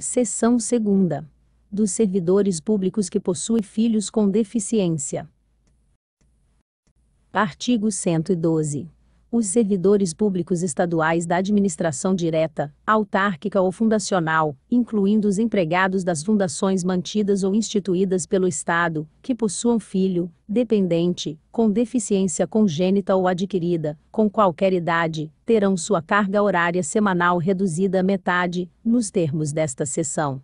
Seção 2. Dos servidores públicos que possuem filhos com deficiência. Artigo 112 os servidores públicos estaduais da administração direta, autárquica ou fundacional, incluindo os empregados das fundações mantidas ou instituídas pelo Estado, que possuam filho, dependente, com deficiência congênita ou adquirida, com qualquer idade, terão sua carga horária semanal reduzida à metade, nos termos desta seção.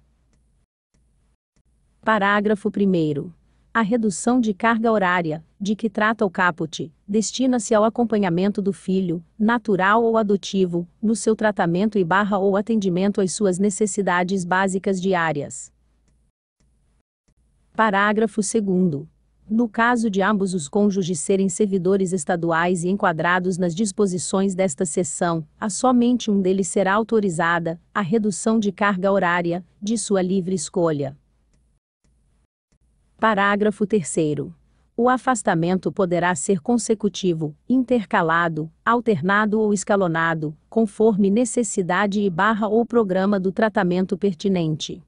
Parágrafo 1. A redução de carga horária, de que trata o caput, destina-se ao acompanhamento do filho, natural ou adotivo, no seu tratamento e barra ou atendimento às suas necessidades básicas diárias. Parágrafo 2 no caso de ambos os cônjuges serem servidores estaduais e enquadrados nas disposições desta seção, a somente um deles será autorizada a redução de carga horária, de sua livre escolha. Parágrafo 3 o afastamento poderá ser consecutivo, intercalado, alternado ou escalonado, conforme necessidade e barra ou programa do tratamento pertinente.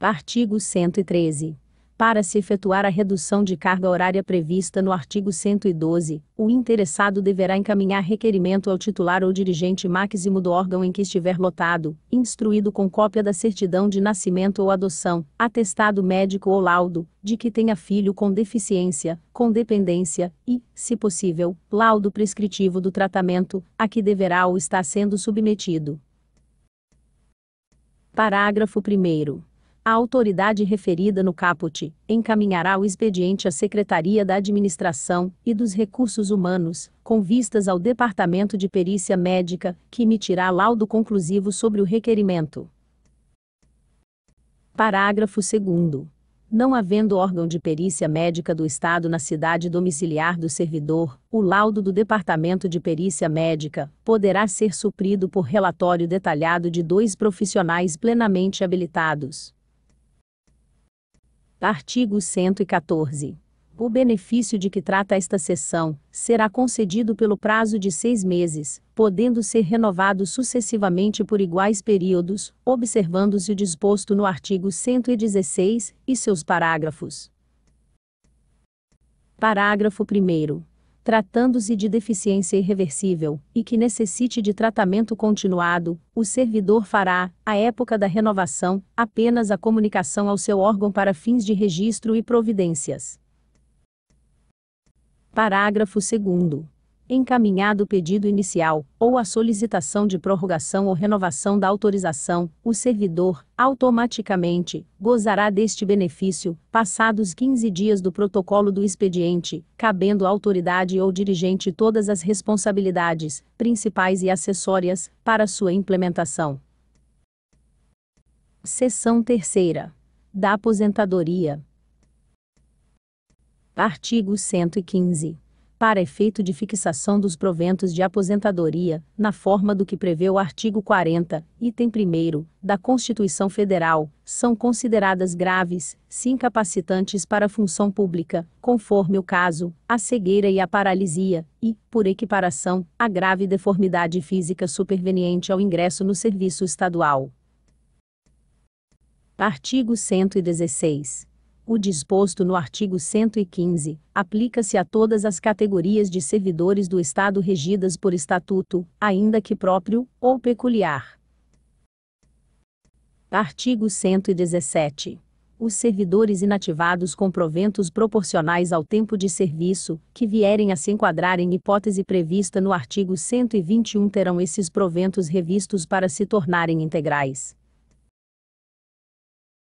Artigo 113. Para se efetuar a redução de carga horária prevista no artigo 112, o interessado deverá encaminhar requerimento ao titular ou dirigente máximo do órgão em que estiver lotado, instruído com cópia da certidão de nascimento ou adoção, atestado médico ou laudo, de que tenha filho com deficiência, com dependência e, se possível, laudo prescritivo do tratamento, a que deverá ou está sendo submetido. Parágrafo 1 a autoridade referida no caput encaminhará o expediente à Secretaria da Administração e dos Recursos Humanos, com vistas ao Departamento de Perícia Médica, que emitirá laudo conclusivo sobre o requerimento. Parágrafo 2 não havendo órgão de perícia médica do Estado na cidade domiciliar do servidor, o laudo do Departamento de Perícia Médica poderá ser suprido por relatório detalhado de dois profissionais plenamente habilitados. Artigo 114. O benefício de que trata esta sessão será concedido pelo prazo de seis meses, podendo ser renovado sucessivamente por iguais períodos, observando-se o disposto no artigo 116 e seus parágrafos. Parágrafo 1 tratando-se de deficiência irreversível, e que necessite de tratamento continuado, o servidor fará, à época da renovação, apenas a comunicação ao seu órgão para fins de registro e providências. Parágrafo 2 encaminhado o pedido inicial, ou a solicitação de prorrogação ou renovação da autorização, o servidor, automaticamente, gozará deste benefício, passados 15 dias do protocolo do expediente, cabendo à autoridade ou dirigente todas as responsabilidades, principais e acessórias, para sua implementação. Seção 3. Da Aposentadoria. Artigo 115 para efeito de fixação dos proventos de aposentadoria, na forma do que prevê o artigo 40, item 1, da Constituição Federal, são consideradas graves, se incapacitantes para a função pública, conforme o caso, a cegueira e a paralisia, e, por equiparação, a grave deformidade física superveniente ao ingresso no serviço estadual. Artigo 116. O disposto no artigo 115 aplica-se a todas as categorias de servidores do Estado regidas por estatuto, ainda que próprio ou peculiar. Artigo 117. Os servidores inativados com proventos proporcionais ao tempo de serviço, que vierem a se enquadrar em hipótese prevista no artigo 121, terão esses proventos revistos para se tornarem integrais.